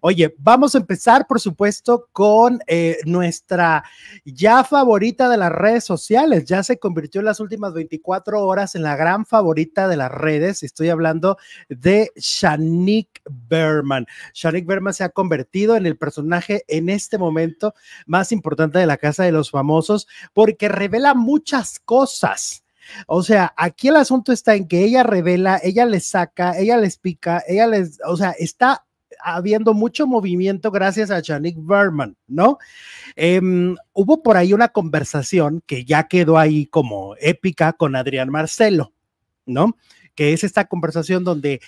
Oye, vamos a empezar, por supuesto, con eh, nuestra ya favorita de las redes sociales. Ya se convirtió en las últimas 24 horas en la gran favorita de las redes. Estoy hablando de Shanique Berman. Shanique Berman se ha convertido en el personaje en este momento más importante de la Casa de los Famosos porque revela muchas cosas. O sea, aquí el asunto está en que ella revela, ella les saca, ella les pica, ella les, o sea, está habiendo mucho movimiento gracias a Janik Berman, ¿no? Em, hubo por ahí una conversación que ya quedó ahí como épica con Adrián Marcelo, ¿no? Que es esta conversación donde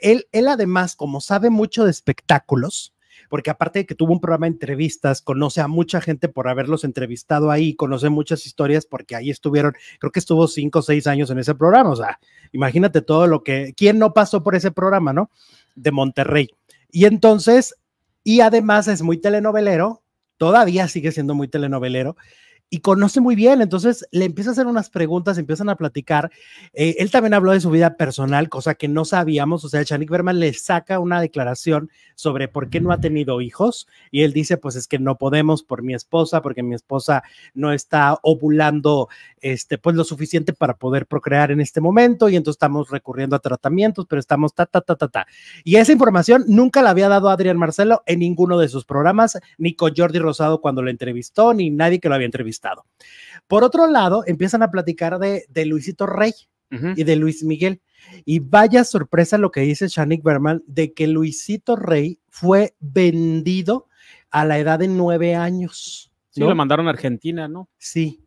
él, él además, como sabe mucho de espectáculos, porque aparte de que tuvo un programa de entrevistas, conoce a mucha gente por haberlos entrevistado ahí, conoce muchas historias porque ahí estuvieron, creo que estuvo cinco o seis años en ese programa, o sea, imagínate todo lo que, ¿quién no pasó por ese programa, no? De Monterrey. Y entonces, y además es muy telenovelero, todavía sigue siendo muy telenovelero, y conoce muy bien, entonces le empieza a hacer unas preguntas, empiezan a platicar. Eh, él también habló de su vida personal, cosa que no sabíamos, o sea, Chanik Berman le saca una declaración sobre por qué no ha tenido hijos y él dice, pues es que no podemos por mi esposa, porque mi esposa no está ovulando este, pues lo suficiente para poder procrear en este momento y entonces estamos recurriendo a tratamientos, pero estamos ta, ta, ta, ta, ta. Y esa información nunca la había dado Adrián Marcelo en ninguno de sus programas, ni con Jordi Rosado cuando lo entrevistó, ni nadie que lo había entrevistado estado. Por otro lado, empiezan a platicar de, Luisito Rey y de Luis Miguel. Y vaya sorpresa lo que dice Shanik Berman de que Luisito Rey fue vendido a la edad de nueve años. Sí, lo mandaron a Argentina, ¿no? Sí.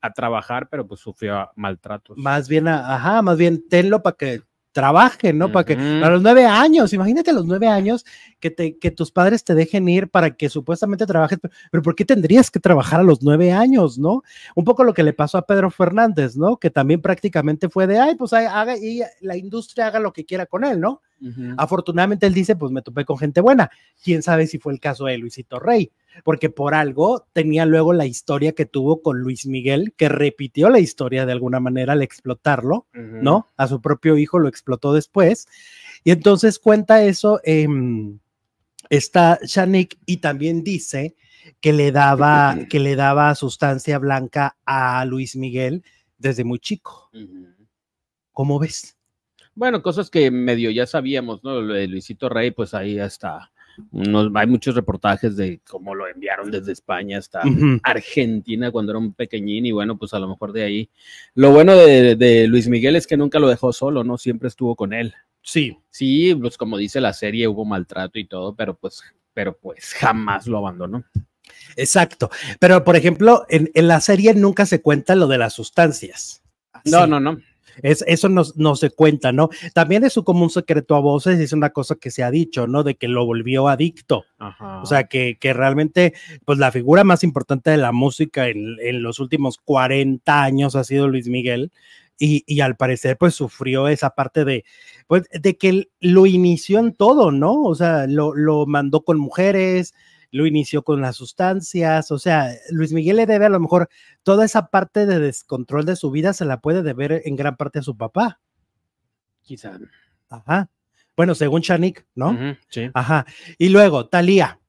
a trabajar, pero pues sufrió maltratos. Más bien, ajá, más bien, tenlo para que trabajen, ¿no? Para que a los nueve años, imagínate a los nueve años que, te, que tus padres te dejen ir para que supuestamente trabajes, pero, ¿por qué tendrías que trabajar a los nueve años, no? Un poco lo que le pasó a Pedro Fernández, ¿no? Que también prácticamente fue de, ay, pues haga y la industria haga lo que quiera con él, ¿no? Afortunadamente él dice, pues me topé con gente buena. ¿Quién sabe si fue el caso de Luisito Rey? porque por algo tenía luego la historia que tuvo con Luis Miguel, que repitió la historia de alguna manera al explotarlo, ¿no? A su propio hijo lo explotó después. Y entonces cuenta eso em, está Shanik y también dice que le daba, que le daba sustancia blanca a Luis Miguel desde muy chico. ¿Cómo ves? Bueno, cosas que medio ya sabíamos, ¿no? Luisito Rey, pues ahí está hay muchos reportajes de cómo lo enviaron desde España hasta Argentina cuando era un pequeñín y bueno, pues a lo mejor de ahí. Lo bueno de, Luis Miguel es que nunca lo dejó solo, ¿no? Siempre estuvo con él. Sí. Sí, pues como dice la serie, hubo maltrato y todo, pero pues, pero pues jamás lo abandonó. Exacto. Pero, por ejemplo, en, la serie nunca se cuenta lo de las sustancias. No, no, no. Es, eso no, se cuenta, ¿no? También es como un secreto a voces, es una cosa que se ha dicho, ¿no? De que lo volvió adicto. O sea, que, que, realmente, pues la figura más importante de la música en, los últimos 40 años ha sido Luis Miguel. Y, al parecer pues sufrió esa parte de, pues, de que lo inició en todo, ¿no? O sea, lo, lo mandó con mujeres, lo inició con las sustancias, o sea, Luis Miguel le debe a lo mejor toda esa parte de descontrol de su vida se la puede deber en gran parte a su papá. Quizá. Ajá. Bueno, según Chanik, ¿no? sí. Ajá. Y luego, Talía.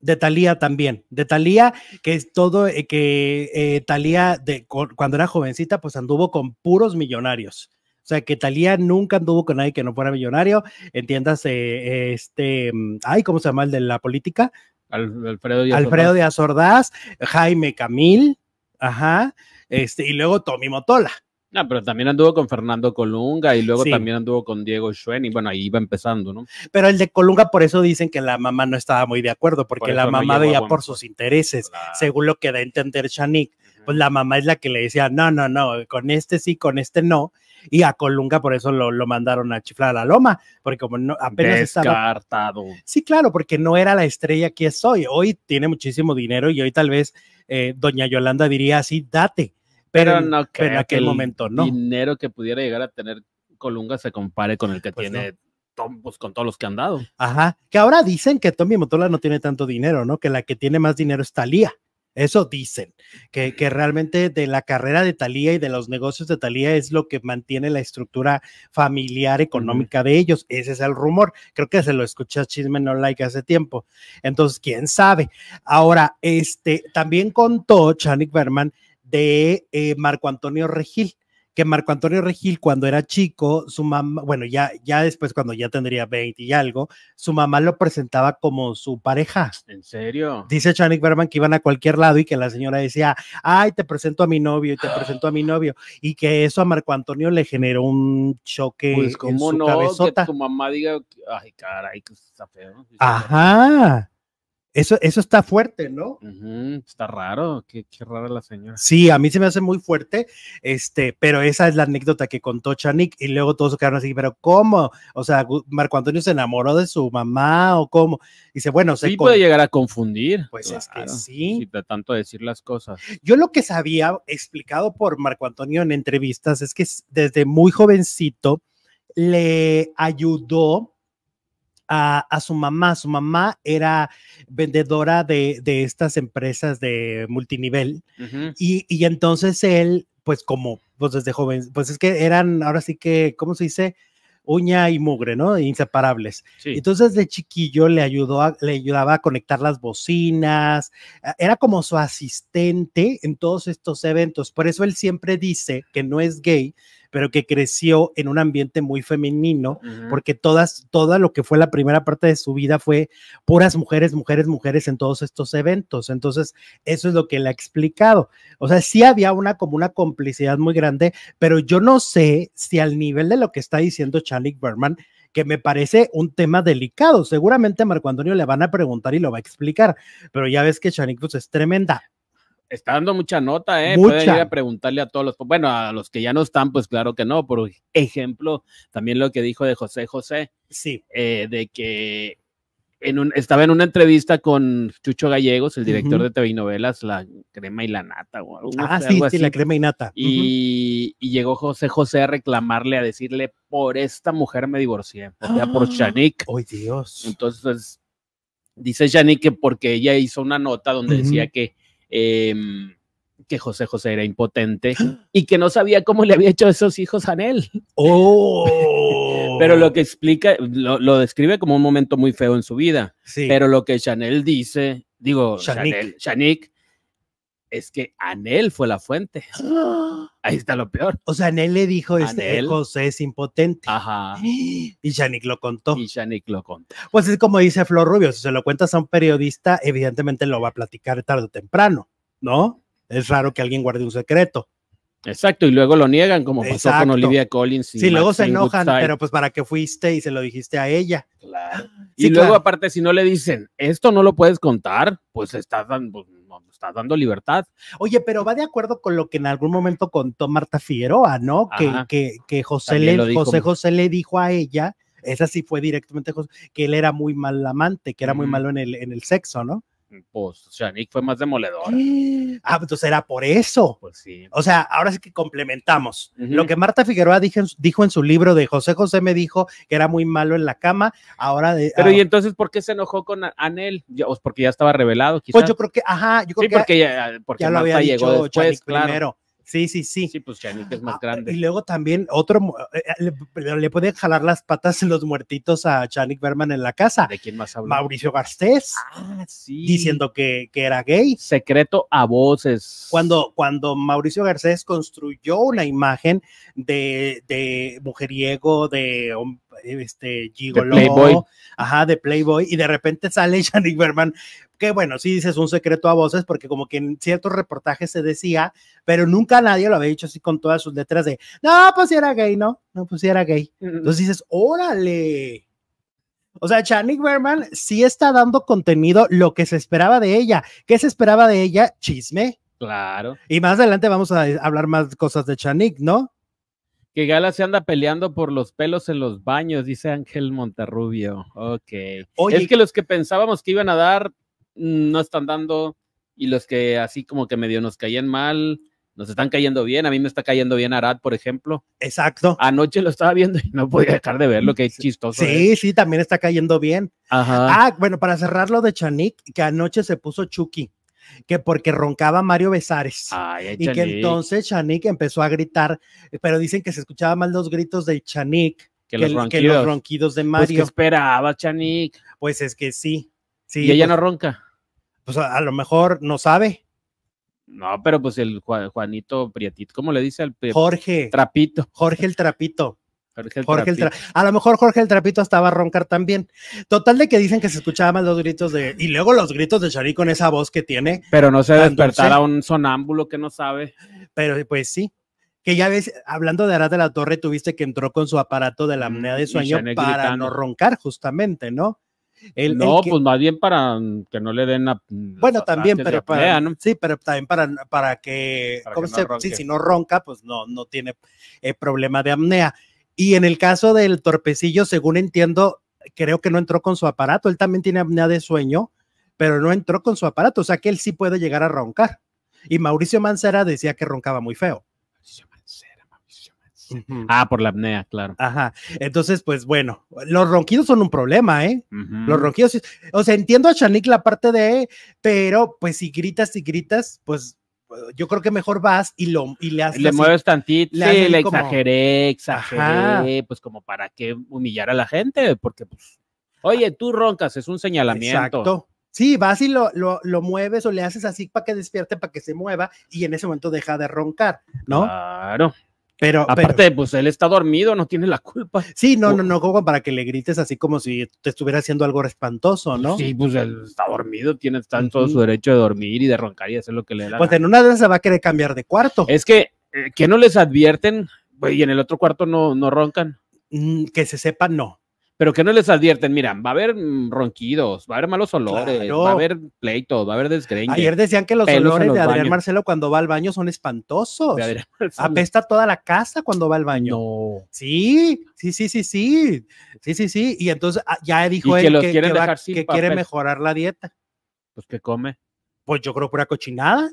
De Talía también. De Talía, que es todo, eh, que eh, Talía, de, cuando era jovencita, pues anduvo con puros millonarios. O sea, que Talía nunca anduvo con nadie que no fuera millonario. Entiéndase, este, mm, ay, ¿cómo se llama el de la política? Alfredo de Alfredo Jaime Camil, ajá, este, y luego Tommy Motola. No, ah, pero también anduvo con Fernando Colunga y luego también anduvo con Diego Schwen y bueno, ahí iba empezando, ¿no? Pero el de Colunga, por eso dicen que la mamá no estaba muy de acuerdo, porque la mamá veía por sus intereses, según lo que da a entender Chanik pues la mamá es la que le decía, no, no, no, con este sí, con este no. Y a Colunga por eso lo, mandaron a chiflar a la loma, porque como no, apenas Descartado. estaba... Sí, claro, porque no era la estrella que es hoy. Hoy tiene muchísimo dinero y hoy tal vez eh, doña Yolanda diría así, date. Pero, no en aquel que el momento no. dinero que pudiera llegar a tener Colunga se compare con el que pues tiene... Tom, pues con todos los que han dado. Ajá, que ahora dicen que Tommy Motola no tiene tanto dinero, ¿no? Que la que tiene más dinero es Talía. Eso dicen, que, realmente de la carrera de Talía y de los negocios de Talía es lo que mantiene la estructura familiar económica de ellos. Ese es el rumor. Creo que se lo escuché a Chisme No Like hace tiempo. Entonces, quién sabe. Ahora, este también contó Chanik Berman de eh, Marco Antonio Regil que Marco Antonio Regil cuando era chico, su mamá, bueno, ya, ya después cuando ya tendría 20 y algo, su mamá lo presentaba como su pareja. ¿En serio? Dice Chanik Berman que iban a cualquier lado y que la señora decía, ay, te presento a mi novio y te presento a mi novio. Y que eso a Marco Antonio le generó un choque pues, ¿cómo su no, Que tu mamá diga, ay, caray, que está feo. Ajá. Eso, está fuerte, ¿no? está raro, qué, qué, rara la señora. Sí, a mí se me hace muy fuerte, este, pero esa es la anécdota que contó Chanik y luego todos quedaron así, pero ¿cómo? O sea, Marco Antonio se enamoró de su mamá o cómo? Y dice, bueno, se... Sí puede llegar a confundir. Pues es que sí. Si de tanto decir las cosas. Yo lo que sabía, explicado por Marco Antonio en entrevistas, es que desde muy jovencito le ayudó a, su mamá. Su mamá era vendedora de, estas empresas de multinivel y, entonces él, pues como, pues desde joven, pues es que eran, ahora sí que, ¿cómo se dice? uña y mugre, ¿no? Inseparables. Entonces de chiquillo le ayudó, le ayudaba a conectar las bocinas, era como su asistente en todos estos eventos. Por eso él siempre dice que no es gay, pero que creció en un ambiente muy femenino, porque todas, toda lo que fue la primera parte de su vida fue puras mujeres, mujeres, mujeres en todos estos eventos. Entonces, eso es lo que le ha explicado. O sea, sí había una como una complicidad muy grande, pero yo no sé si al nivel de lo que está diciendo Chanik Berman, que me parece un tema delicado. Seguramente Marco Antonio le van a preguntar y lo va a explicar, pero ya ves que Chanik es tremenda está dando mucha nota, ¿eh? Mucha. ir a preguntarle a todos los, bueno, a los que ya no están, pues claro que no. Por ejemplo, también lo que dijo de José José, sí. Eh, de que en un, estaba en una entrevista con Chucho Gallegos, el director de TV novelas, La Crema y la Nata. ah, sí, sí, La Crema y Nata. Y, llegó José José a reclamarle, a decirle, por esta mujer me divorcié, o por Shanique. Ah, ¡Ay, Dios! Entonces, dice Shanique que porque ella hizo una nota donde decía que Em, que José José era impotente y que no sabía cómo le había hecho esos hijos a él. Oh. pero lo que explica, lo, describe como un momento muy feo en su vida. Pero lo que Chanel dice, digo, Chanel, Chanel, es que Anel fue la fuente. ¡Ah! Ahí está lo peor. O sea, Anel le dijo, este José es impotente. Ajá. Y Yannick lo contó. Y Yannick lo contó. Pues es como dice Flor Rubio, si se lo cuentas a un periodista, evidentemente lo va a platicar tarde o temprano, ¿no? Es raro que alguien guarde un secreto. Exacto, y luego lo niegan, como pasó con Olivia Collins. sí, luego se enojan, pero pues para qué fuiste y se lo dijiste a ella. Claro. y luego, aparte, si no le dicen, esto no lo puedes contar, pues estás dando está dando libertad. Oye, pero va de acuerdo con lo que en algún momento contó Marta Figueroa, ¿no? Que, que, que, José, le, José José le dijo a ella, esa sí fue directamente José, que él era muy mal amante, que era muy malo en el, en el sexo, ¿no? pues Nick fue más demoledor Ah, pues, entonces era por eso. Pues sí. O sea, ahora sí que complementamos. Lo que Marta Figueroa dijo, en su libro de José José me dijo que era muy malo en la cama, ahora de... Pero y ah, entonces, ¿por qué se enojó con Anel? Pues porque ya estaba revelado, quizás. Pues yo creo que, ajá, yo creo que... porque ya, porque lo había dicho primero. Sí, sí, sí. Sí, pues Chanik es más ah, grande. Y luego también otro, eh, eh, le, le pueden jalar las patas los muertitos a Chanik Berman en la casa. ¿De quién más habló? Mauricio Garcés. Ah, sí. Diciendo que, que era gay. Secreto a voces. Cuando, cuando Mauricio Garcés construyó una imagen de, de mujeriego, de hombre este, gigolo, ajá, de Playboy, y de repente sale Yannick Berman, que bueno, si dices un secreto a voces, porque como que en ciertos reportajes se decía, pero nunca nadie lo había dicho así con todas sus letras de, no, pues si era gay, no, no, pues si era gay. Mm. Entonces dices, órale. O sea, Chanik Berman sí está dando contenido lo que se esperaba de ella. ¿Qué se esperaba de ella? Chisme. Claro. Y más adelante vamos a hablar más cosas de Chanik, ¿no? Que Gala se anda peleando por los pelos en los baños, dice Ángel Monterrubio. Ok. es que los que pensábamos que iban a dar mm, no están dando y los que así como que medio nos caían mal, nos están cayendo bien. A mí me está cayendo bien Arad, por ejemplo. Exacto. Anoche lo estaba viendo y no podía dejar de verlo, que es chistoso. Sí, ¿eh? sí, también está cayendo bien. Ajá. Ah, bueno, para cerrar lo de Chanik, que anoche se puso Chucky que porque roncaba Mario Besares. y que entonces Chanik empezó a gritar, pero dicen que se escuchaban más los gritos de Chanik que, los ronquidos de pues, Mario. Pues esperaba, Chanik. Pues es que sí. sí y ella pues no ronca. Pues a, lo mejor no sabe. No, pero pues el Juanito Prietito, ¿cómo le dice al Jorge? Trapito. Jorge el Trapito. Jorge, el Trapito. A lo mejor Jorge el Trapito estaba a roncar también. Total de que dicen que se escuchaban más los gritos de. Y luego los gritos de Shari con esa voz que tiene. Pero no se despertara un sonámbulo que no sabe. Pero pues sí. Que ya ves, hablando de Arad de la Torre, tuviste que entró con su aparato de la apnea mm, de sueño para no roncar, justamente, ¿no? no, pues más bien para que no le den. A, bueno, también, pero para. Sí, pero también para, para que. si no ronca, pues no, no tiene eh, problema de apnea. Y en el caso del torpecillo, según entiendo, creo que no entró con su aparato. Él también tiene apnea de sueño, pero no entró con su aparato. O sea que él sí puede llegar a roncar. Y Mauricio Mancera decía que roncaba muy feo. Mauricio Mancera, Mauricio Mancera. Ah, por la apnea, claro. Ajá. Entonces, pues bueno, los ronquidos son un problema, ¿eh? Los ronquidos. O sea, entiendo a Chanik la parte de, pero pues si gritas y si gritas, pues yo creo que mejor vas y lo y le, haces le mueves tantito, le, sí, le exageré, exageré, pues como para qué humillar a la gente, porque pues, oye, tú roncas, es un señalamiento. Exacto. Sí, vas y lo, lo, lo mueves o le haces así para que despierte, para que se mueva y en ese momento deja de roncar, ¿no? Claro. Pero, Aparte, pues él está dormido, no tiene la culpa. Sí, no, no, no, como para que le grites así como si te estuviera haciendo algo espantoso, ¿no? Sí, pues él está dormido, tiene tanto su derecho de dormir y de roncar y hacer lo que le da. Pues en una de va a querer cambiar de cuarto. Es que, eh, que no les advierten? Pues, y en el otro cuarto no, no roncan. Mm, que se sepa, no pero que no les advierten, mira, va a haber mm, ronquidos, va a haber malos olores, va a haber pleitos, va a haber desgreñas. Ayer decían que los olores de Adrián Marcelo cuando va al baño son espantosos. Apesta toda la casa cuando va al baño. No. Sí, sí, sí, sí, sí. Sí, sí, sí. Y entonces ah, ya dijo él que, que, quiere mejorar la dieta. Pues que come. Pues yo creo pura cochinada,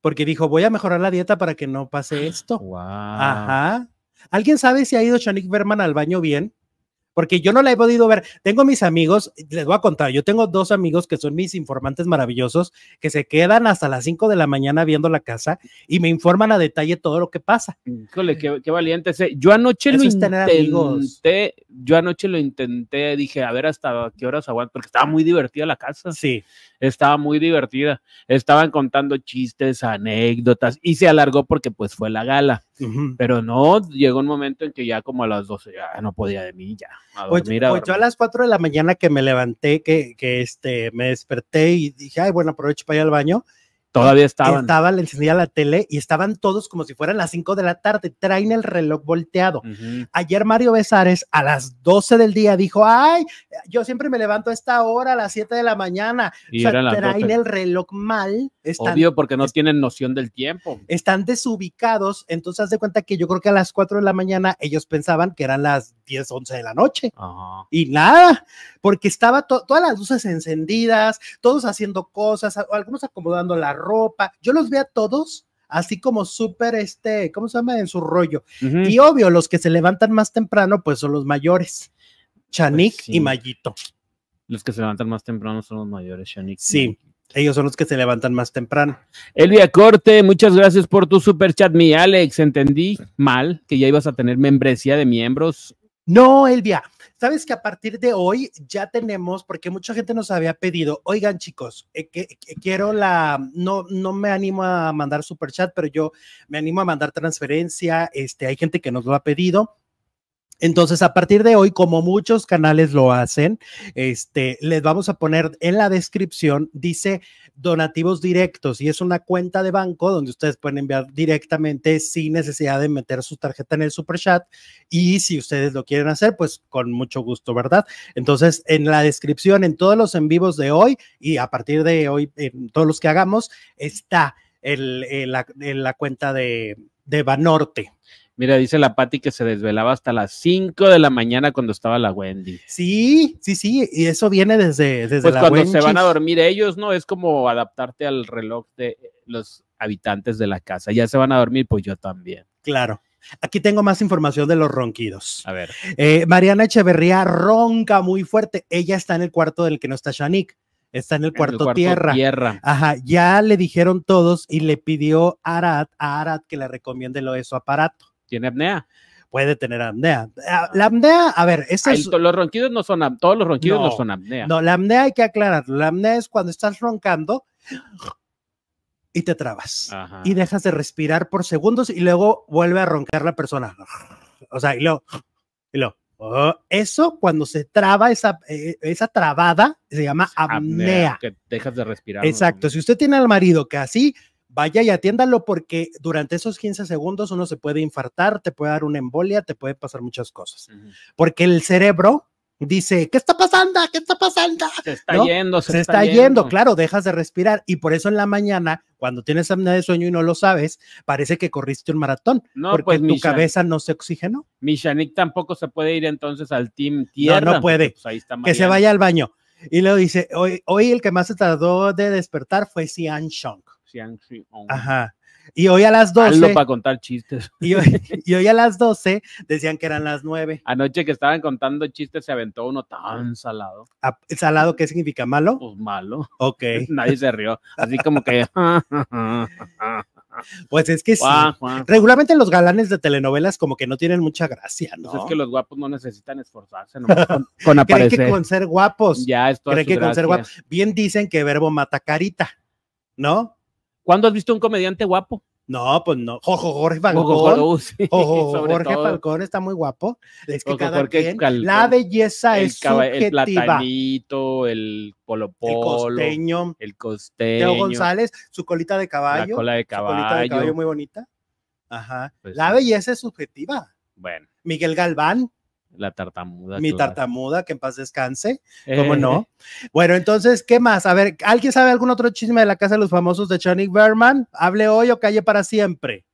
porque dijo, voy a mejorar la dieta para que no pase esto. Ajá. ¿Alguien sabe si ha ido Chanik Berman al baño bien? porque yo no la he podido ver. Tengo mis amigos, les voy a contar, yo tengo dos amigos que son mis informantes maravillosos, que se quedan hasta las 5 de la mañana viendo la casa y me informan a detalle todo lo que pasa. Híjole, qué, qué valiente. Yo anoche Eso lo yo anoche lo intenté, dije, a ver hasta qué horas aguanto, porque estaba muy divertida la casa. Sí. Estaba muy divertida. Estaban contando chistes, anécdotas, y se alargó porque pues fue la gala. Pero no, llegó un momento en que ya como a las 12 ya no podía de mí, ya. A pues, dormir, pues, a yo a las 4 de la mañana que me levanté, que, que este, me desperté y dije, ay, bueno, aprovecho para ir al baño Todavía estaban. Estaba, le encendía la tele y estaban todos como si fueran las 5 de la tarde, traen el reloj volteado. Ayer Mario Besares a las 12 del día dijo, ay, yo siempre me levanto a esta hora, a las 7 de la mañana. Y traen el reloj mal. Están, Obvio, porque no tienen noción del tiempo. Están desubicados, entonces haz de cuenta que yo creo que a las 4 de la mañana ellos pensaban que eran las 10, 11 de la noche. Y nada, porque estaba todas las luces encendidas, todos haciendo cosas, algunos acomodando la ropa. Yo los veo a todos así como súper, este, ¿cómo se llama? En su rollo. Y obvio, los que se levantan más temprano, pues son los mayores, Chanik pues y Mayito. Los que se levantan más temprano son los mayores, Chanik. Sí. Ellos son los que se levantan más temprano. Elvia Corte, muchas gracias por tu super chat, mi Alex. Entendí mal que ya ibas a tener membresía de miembros. No, Elvia, Sabes que a partir de hoy ya tenemos, porque mucha gente nos había pedido, oigan chicos, eh, eh, que, quiero la, no, no me animo a mandar super chat, pero yo me animo a mandar transferencia, este, hay gente que nos lo ha pedido. Entonces, a partir de hoy, como muchos canales lo hacen, este, les vamos a poner en la descripción, dice donativos directos y es una cuenta de banco donde ustedes pueden enviar directamente sin necesidad de meter su tarjeta en el super chat y si ustedes lo quieren hacer, pues con mucho gusto, ¿verdad? Entonces, en la descripción, en todos los en vivos de hoy y a partir de hoy, en todos los que hagamos, está eh, eh, la, cuenta de, de Banorte. Mira, dice la Patti que se desvelaba hasta las 5 de la mañana cuando estaba la Wendy. Sí, sí, sí, y eso viene desde, desde pues cuando se van a dormir ellos, ¿no? Es como adaptarte al reloj de los habitantes de la casa. Ya se van a dormir, pues yo también. Claro. Aquí tengo más información de los ronquidos. A ver. Eh, Mariana Echeverría ronca muy fuerte. Ella está en el cuarto del que no está Shanique. Está en el cuarto, tierra. tierra. Ajá, ya le dijeron todos y le pidió a a Arad que le recomiende lo de su aparato tiene apnea. Puede tener apnea. Ah, la apnea, a ver, eso es... los ronquidos no son, todos los ronquidos no, son apnea. No, la apnea hay que aclarar. La apnea es cuando estás roncando y te trabas y dejas de respirar por segundos y luego vuelve a roncar la persona. O sea, y luego, oh, eso cuando se traba, esa, eh, esa trabada se llama apnea. que dejas de respirar. Exacto. Si usted tiene al marido que así vaya y atiéndalo porque durante esos 15 segundos uno se puede infartar, te puede dar una embolia, te puede pasar muchas cosas. Porque el cerebro dice, ¿qué está pasando? ¿Qué está pasando? Se está yendo, se, está, yendo. claro, dejas de respirar y por eso en la mañana, cuando tienes apnea de sueño y no lo sabes, parece que corriste un maratón, porque pues, tu cabeza no se oxigenó. Mishanik tampoco se puede ir entonces al team tierra. No, no puede. Pues, que se vaya al baño. Y luego dice, hoy, hoy el que más se tardó de despertar fue Xian Shong. Y hoy a las 12. para contar chistes. Y hoy, a las 12 decían que eran las 9. Anoche que estaban contando chistes se aventó uno tan salado. Ah, ¿Salado qué significa? ¿Malo? Pues malo. Ok. Nadie se rió. Así como que. Pues es que sí. Regularmente los galanes de telenovelas como que no tienen mucha gracia, pues ¿no? es que los guapos no necesitan esforzarse nomás con, que con ser guapos. Ya, esto que guapos. Bien dicen que verbo mata carita, ¿no? ¿Cuándo has visto un comediante guapo? No, pues no. Jojo Jorge Falcón. Jorge uh, Falcón está muy guapo. Es que cada quien, la belleza es subjetiva. El platanito, el polo polo, el costeño, el costeño. Teo González, su colita de caballo. La cola de caballo. Su colita de caballo muy bonita. Ajá. Pues la belleza es subjetiva. Bueno. Miguel Galván. La tartamuda. Mi tartamuda, que en paz descanse. ¿Cómo eh. no? Bueno, entonces, ¿qué más? A ver, ¿alguien sabe algún otro chisme de la casa de los famosos de Channing Berman? Hable hoy o calle para siempre.